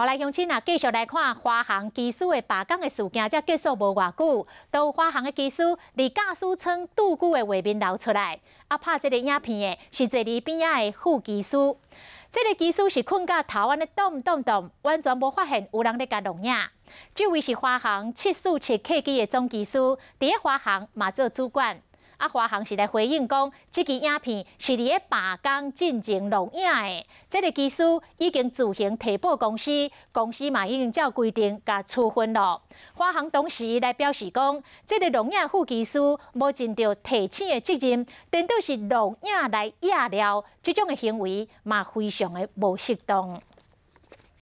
好，来，乡亲啊，继续来看花航机师的罢工的事件，才结束无多久，都花航的机师，伫驾驶舱杜鹃的外面流出来，啊拍这个影片的，是坐在边仔的副机师，这个机师是困到头安尼动动洞，完全无发现有人在甲动影，这位是花航七四七客机的总机师，在花航嘛做主管。啊！华航是来回应讲，这支影片是伫咧罢工进行录影的，这个技师已经自行提报公司，公司嘛已经照规定加处分了。华航董事来表示讲，这个录影副技师无尽到提醒的责任，等到是录影来压了，这种嘅行为嘛非常的无适当。